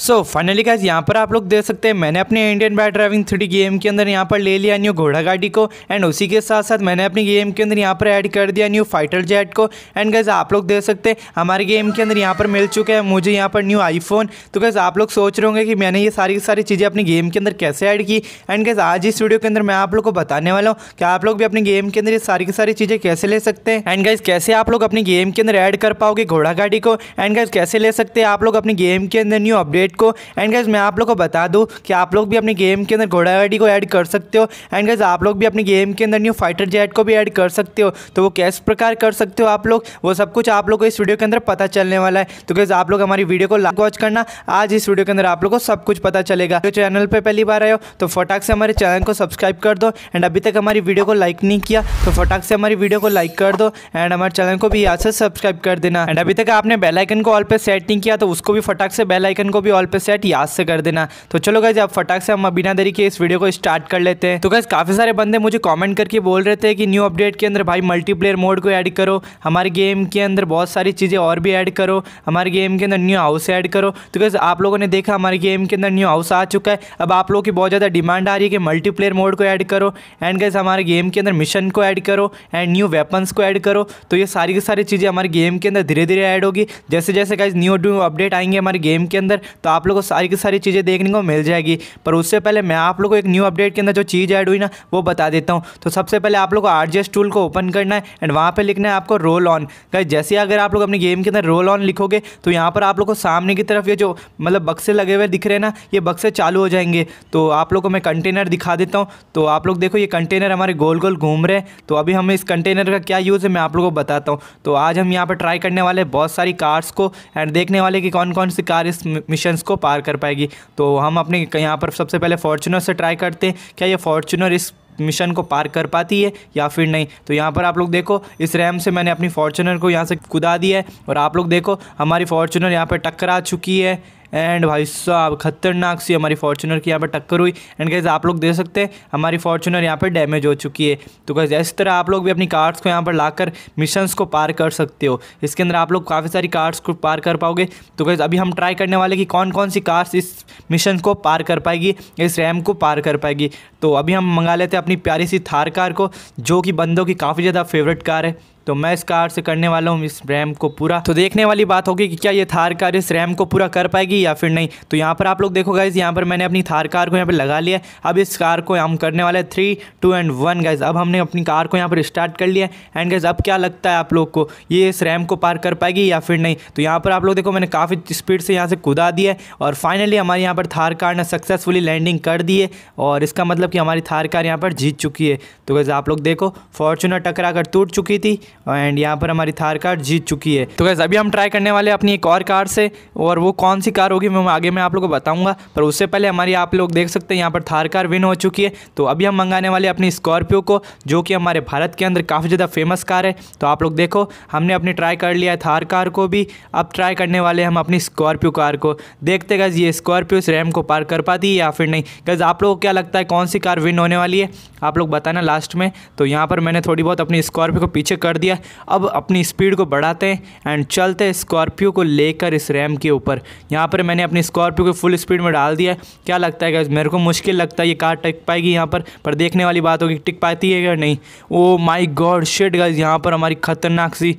so finally guys यहाँ पर आप लोग देख सकते हैं मैंने अपने Indian bike driving three game के अंदर यहाँ पर ले लिया न्यू घोड़ा गाड़ी को एंड उसी के साथ साथ मैंने अपनी गेम के अंदर यहाँ पर ऐड कर दिया न्यू फाइटर जेट को एंड गाइज आप लोग देख सकते हैं हमारे गेम के अंदर यहाँ पर मिल चुके हैं मुझे यहाँ पर न्यू आईफोन तो गैस आप लोग सोच रहे होंगे कि मैंने ये सारी सारी चीज़ें अपनी गेम के अंदर कैसे ऐड की एंड गैस आज इस वीडियो के अंदर मैं आप लोग को बताने वाला हूँ कि आप लोग भी अपने गेम के अंदर ये सारी की सारी चीज़ें कैसे ले सकते हैं एंड गैस कैसे आप लोग अपनी गेम के अंदर ऐड कर पाओगे घोड़ा गाड़ी को एंड गैस कैसे ले सकते हैं आप लोग अपनी गेम के अंदर न्यू अपडेट क्रिकेट को एंड गैस मैं आप लोग को बता दूँ कि आप लोग भी अपने गेम के अंदर गाड़ी को ऐड कर सकते हो एंड गैस आप लोग भी अपने गेम के अंदर न्यू फाइटर जेट को भी ऐड कर सकते हो तो वो कैस प्रकार कर सकते हो आप लोग वो सब कुछ आप लोग को इस वीडियो के अंदर पता चलने वाला है तो गैस आप लोग हमारी वीडियो को लाइक वॉच करना आज इस वीडियो के अंदर आप लोग को सब कुछ पता चलेगा जो चैनल पर पहली बार आए हो तो फटाक से हमारे चैनल को सब्सक्राइब कर दो एंड अभी तक हमारी वीडियो को लाइक नहीं किया तो फटाक से हमारी वीडियो को लाइक कर दो एंड हमारे चैनल को भी यहाँ से सब्सक्राइब कर देना एंड अभी तक आपने बेलाइकन को ऑल पे सेट नहीं किया तो उसको भी फटाक से बेलाइकन को भी कॉल पे सेट याद से कर देना तो चलो गैस अब फटाक से हम बिना देरी के इस वीडियो को स्टार्ट कर लेते हैं तो गैस काफ़ी सारे बंदे मुझे कॉमेंट करके बोल रहे थे कि न्यू अपडेट के अंदर भाई मल्टीप्लेयर मोड को ऐड करो हमारे गेम के अंदर बहुत सारी चीज़ें और भी ऐड करो हमारे गेम के अंदर न्यू हाउस ऐड करो तो गैस आप लोगों ने देखा हमारे गेम के अंदर न्यू हाउस आ चुका है अब आप लोगों की बहुत ज़्यादा डिमांड आ रही है कि मल्टीप्लेयर मोड को ऐड करो एंड गैस हमारे गेम के अंदर मिशन को ऐड करो एंड न्यू वेपन्स को ऐड करो तो ये सारी की सारी चीज़ें हमारे गेम के अंदर धीरे धीरे ऐड होगी जैसे जैसे गाइज न्यू न्यू अपडेट आएंगे हमारे गेम के अंदर तो आप लोग को सारी की सारी चीज़ें देखने को मिल जाएगी पर उससे पहले मैं आप लोग को एक न्यू अपडेट के अंदर जो चीज़ ऐड हुई ना वो बता देता हूँ तो सबसे पहले आप लोग को आर टूल को ओपन करना है एंड वहाँ पर लिखना है आपको रोल ऑन कहीं जैसे अगर आप लोग अपने गेम के अंदर रोल ऑन लिखोगे तो यहाँ पर आप लोग को सामने की तरफ ये जो मतलब बक्से लगे हुए दिख रहे हैं ना ये बक्से चालू हो जाएंगे तो आप लोग को मैं कंटेनर दिखा देता हूँ तो आप लोग देखो ये कंटेनर हमारे गोल गोल घूम रहे हैं तो अभी हम इस कंटेनर का क्या यूज़ है मैं आप लोग को बताता हूँ तो आज हम यहाँ पर ट्राई करने वाले बहुत सारी कार्स को एंड देखने वाले कि कौन कौन सी कार इस मिशन डिस्टेंस को पार कर पाएगी तो हम अपने यहाँ पर सबसे पहले फॉर्चुनर से ट्राई करते हैं क्या ये फॉर्चुनर इस मिशन को पार कर पाती है या फिर नहीं तो यहाँ पर आप लोग देखो इस रैम से मैंने अपनी फॉर्चुनर को यहाँ से कुदा दिया है और आप लोग देखो हमारी फॉर्चुनर यहाँ पर टक्कर आ चुकी है एंड भाई साहब खतरनाक सी हमारी फॉर्चुनर की यहाँ पर टक्कर हुई एंड गैस आप लोग देख सकते हैं हमारी फॉर्चुनर यहाँ पर डैमेज हो चुकी है तो गैस इस तरह आप लोग भी अपनी कार्ड्स को यहाँ पर लाकर मिशंस को पार कर सकते हो इसके अंदर आप लोग काफ़ी सारी कार्ड्स को पार कर पाओगे तो गैस अभी हम ट्राई करने वाले कि कौन कौन सी कार्ड्स इस मिशन को पार कर पाएगी इस रैम को पार कर पाएगी तो अभी हम मंगा लेते हैं अपनी प्यारी सी थार कार को जो कि बंदों की काफ़ी ज़्यादा फेवरेट कार है तो मैं इस कार से करने वाला हूँ इस रैम को पूरा तो देखने वाली बात होगी कि क्या ये थार कार इस रैम को पूरा कर पाएगी या फिर नहीं तो यहाँ पर आप लोग देखो गाइज यहाँ पर मैंने अपनी थार कार को यहाँ पर लगा लिया अब इस कार को हम करने वाले हैं three two and one guys अब हमने अपनी कार को यहाँ पर स्टार्ट कर लिया एंड गाइज अब क्या लगता है आप लोग को ये इस रैम को पार कर पाएगी या फिर नहीं तो यहाँ पर आप लोग देखो मैंने काफ़ी स्पीड से यहाँ से कूदा दिया और फाइनली हमारे यहाँ पर थार कार ने सक्सेसफुली लैंडिंग कर दी और इसका मतलब कि हमारी थार कार यहाँ पर जीत चुकी है तो गैज़ आप लोग देखो फॉर्चुनर टकरा टूट चुकी थी एंड यहाँ पर हमारी थार कार जीत चुकी है तो कैसे अभी हम ट्राई करने वाले अपनी एक और कार से और वो कौन सी कार होगी मैं आगे मैं आप लोग को बताऊंगा पर उससे पहले हमारी आप लोग देख सकते हैं यहाँ पर थार कार विन हो चुकी है तो अभी हम मंगाने वाले अपनी स्कॉर्पियो को जो कि हमारे भारत के अंदर काफ़ी ज़्यादा फेमस कार है तो आप लोग देखो हमने अपनी ट्राई कर लिया है थार कार को भी अब ट्राई करने वाले हम अपनी स्कॉर्पियो कार को देखते गज ये स्कॉर्पियो इस रैम को पार कर पाती है या फिर नहीं गज आप लोग को क्या लगता है कौन सी कार विन होने वाली है आप लोग बताना लास्ट में तो यहाँ पर मैंने थोड़ी बहुत अपनी स्कॉर्पियो को पीछे कर दिया अब अपनी स्पीड को बढ़ाते हैं एंड चलते हैं स्कॉर्पियो को लेकर इस रैम के ऊपर यहाँ पर मैंने अपनी स्कॉर्पियो को फुल स्पीड में डाल दिया क्या लगता है मेरे को मुश्किल लगता है ये कार टिक पाएगी यहाँ पर पर देखने वाली बात होगी टिक पाती है या नहीं ओ माई गॉड शेड गाइज यहाँ पर हमारी ख़तरनाक सी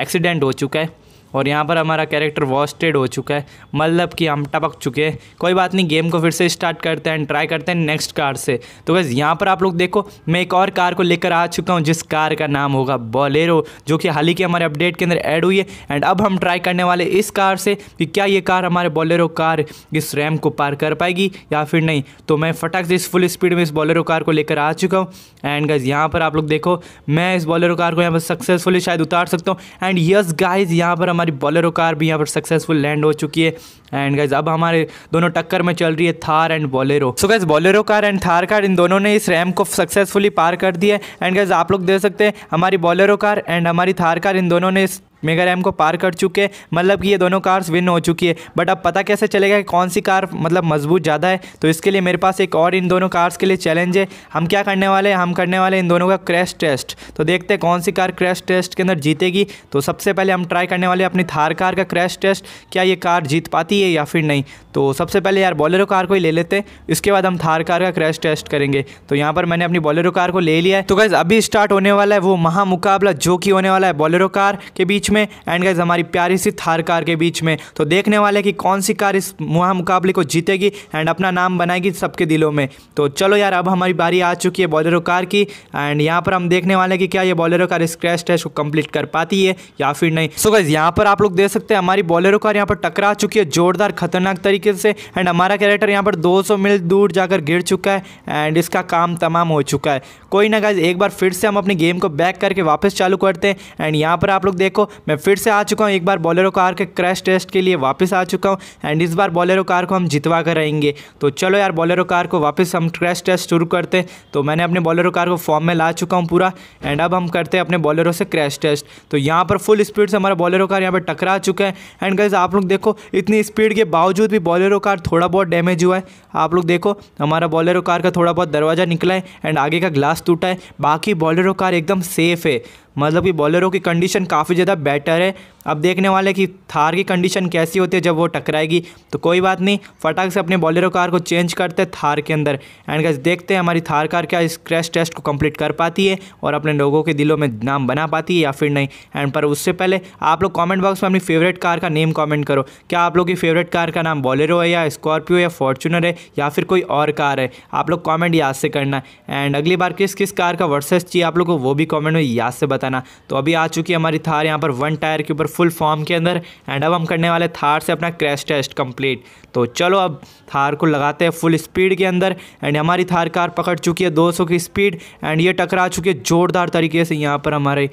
एक्सीडेंट हो चुका है और यहाँ पर हमारा कैरेक्टर वॉस्टेड हो चुका है मतलब कि हम टपक चुके हैं कोई बात नहीं गेम को फिर से स्टार्ट करते हैं ट्राई करते हैं नेक्स्ट कार से तो बस यहाँ पर आप लोग देखो मैं एक और कार को लेकर आ चुका हूँ जिस कार का नाम होगा बॉलेरो जो कि हाल ही के हमारे अपडेट के अंदर ऐड हुई है एंड अब हम ट्राई करने वाले इस कार से कि क्या ये कार हमारे बॉलेरो कार इस रैम को पार कर पाएगी या फिर नहीं तो मैं फटाक से इस फुल स्पीड में इस बॉलेरो कार को लेकर आ चुका हूँ एंड गज़ यहाँ पर आप लोग देखो मैं इस बॉलेरो कार को यहाँ पर सक्सेसफुली शायद उतार सकता हूँ एंड यस गाइज यहाँ पर हमारी बॉलरो कार भी यहाँ पर सक्सेसफुल लैंड हो चुकी है एंड गाइज अब हमारे दोनों टक्कर में चल रही है Thar and Bolero so guys Bolero car and Thar car इन दोनों ने इस रैम को सक्सेसफुली पार कर दिया है एंड गैस आप लोग देख सकते हैं हमारी बॉलेरो कार एंड हमारी थार कार इन दोनों ने इस मेगा रैम को पार कर चुके हैं मतलब कि ये दोनों कार्स विन हो चुकी है बट अब पता कैसे चलेगा कि कौन सी कार मतलब मजबूत ज़्यादा है तो इसके लिए मेरे पास एक और इन दोनों कार्स के लिए चैलेंज है हम क्या करने वाले हैं हम करने वाले इन दोनों का क्रैश टेस्ट तो देखते हैं कौन सी कार क्रैश टेस्ट के अंदर जीतेगी तो सबसे पहले हम ट्राई करने वाले अपनी थार कार का क्रैश टेस्ट क्या ये कार जीत पाती है या फिर नहीं तो सबसे पहले यार बॉलेरो कार को ही ले लेते हैं इसके बाद हम थार कार का क्रैश टेस्ट करेंगे तो यहाँ पर मैंने अपनी बॉलेरो कार को ले लिया है तो गैस अभी स्टार्ट होने वाला है वो महामुकाबला जो कि होने वाला है बॉलेरो कार के बीच में एंड गाइज हमारी प्यारी सी थार कार के बीच में तो देखने वाले कि कौन सी कार इस मुहा मुकाबले को जीतेगी एंड अपना नाम बनाएगी सबके दिलों में तो चलो यार अब हमारी बारी आ चुकी है बॉलरों कार की एंड यहाँ पर हम देखने वाले कि क्या ये Bolero car scratch crash test को कंप्लीट कर पाती है या फिर नहीं सो गाइज यहाँ पर आप लोग देख सकते हैं हमारी बॉलरों कार यहाँ पर टकरा चुकी है जोरदार खतरनाक तरीके से एंड हमारा कैरेक्टर यहाँ पर दो मील दूर जाकर गिर चुका है एंड इसका काम तमाम हो चुका है कोई ना गाइज एक बार फिर से हम अपने गेम को बैक करके वापस चालू करते हैं एंड यहाँ पर आप लोग देखो मैं फिर से आ चुका हूँ एक बार बॉलरों कार के क्रैश टेस्ट के लिए वापस आ चुका हूँ एंड इस बार बॉलेरो कार को हम जितवा कर रहेंगे तो चलो यार बॉलेरो कार को वापस हम क्रैश टेस्ट शुरू करते हैं तो मैंने अपने बॉलरों कार को फॉर्म में ला चुका हूँ पूरा एंड अब हम करते हैं अपने बॉलरों से क्रैश टेस्ट तो यहाँ पर फुल स्पीड से हमारा बॉलरों कार यहाँ पर टकरा चुका है एंड गाइज आप लोग देखो इतनी स्पीड के बावजूद भी बॉलरों कार थोड़ा बहुत डैमेज हुआ है आप लोग देखो हमारा बॉलेरो कार का थोड़ा बहुत दरवाज़ा निकला है एंड आगे का ग्लास टूटा है बाकी बॉलरों कार एकदम सेफ है मतलब कि बॉलरों की कंडीशन काफ़ी ज़्यादा बेटर है अब देखने वाले कि थार की कंडीशन कैसी होती है जब वो टकराएगी तो कोई बात नहीं फटाक से अपने बॉलेरो कार को चेंज करते हैं थार के अंदर एंड गज देखते हैं हमारी थार कार क्या इस क्रैश टेस्ट को कंप्लीट कर पाती है और अपने लोगों के दिलों में नाम बना पाती है या फिर नहीं एंड पर उससे पहले आप लोग कॉमेंट बॉक्स में अपनी फेवरेट कार का नेम कॉमेंट करो क्या आप लोग की फेवरेट कार का नाम बॉलेरो है या स्कॉर्पियो या फॉर्चूनर है या फिर कोई और कार है आप लोग कॉमेंट याद से करना एंड अगली बार किस किस कार का वर्सेस चाहिए आप लोग को वो भी कॉमेंट में याद से बताना तो अभी आ चुकी है हमारी थार यहाँ पर वन टायर के ऊपर फुल फॉर्म के अंदर एंड अब हम करने वाले थार से अपना क्रैश टेस्ट कंप्लीट तो चलो अब थार को लगाते हैं फुल स्पीड के अंदर एंड हमारी थार कार पकड़ चुकी है 200 की स्पीड एंड ये टकरा चुकी है ज़ोरदार तरीके से यहाँ पर हमारे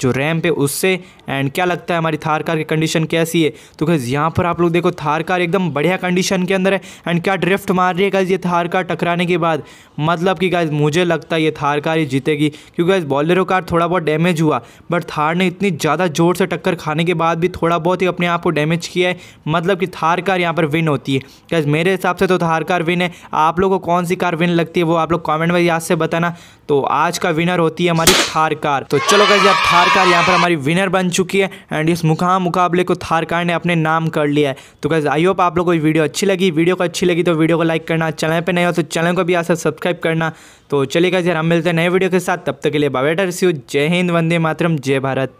जो रैम पे उससे एंड क्या लगता है हमारी थार कार की कंडीशन कैसी है तो गैस यहाँ पर आप लोग देखो थार कार एकदम बढ़िया कंडीशन के अंदर है एंड क्या ड्रिफ्ट मार रही है गाइज ये थार कार टकराने के बाद मतलब कि गाइज मुझे लगता है ये थार कार ही जीतेगी क्योंकि गाइज बॉलरों कार थोड़ा बहुत डैमेज हुआ बट थार ने इतनी ज़्यादा जोर से टक्कर खाने के बाद भी थोड़ा बहुत ही अपने आप को डैमेज किया है मतलब कि थार कार यहाँ पर विन होती है गाइज मेरे हिसाब से तो थार कार विन है आप लोग को कौन सी कार विन लगती है वो आप लोग कॉमेंट में याद से बताना तो आज का विनर होती है हमारी थार कार तो चलो गज़ यार थार थार कार यहाँ पर हमारी विनर बन चुकी है एंड इस मुकाम मुकाबले को थार कार ने अपने नाम कर लिया है तो कैसे आई होप आप लोग को वीडियो अच्छी लगी वीडियो को अच्छी लगी तो वीडियो को लाइक करना चैनल पर नहीं हो तो चैनल को भी आसा सब्सक्राइब करना तो चलिए कैसे हम मिलते हैं नए वीडियो के साथ तब तक के लिए बाबेटर सी जय हिंद वंदे मातरम जय भारत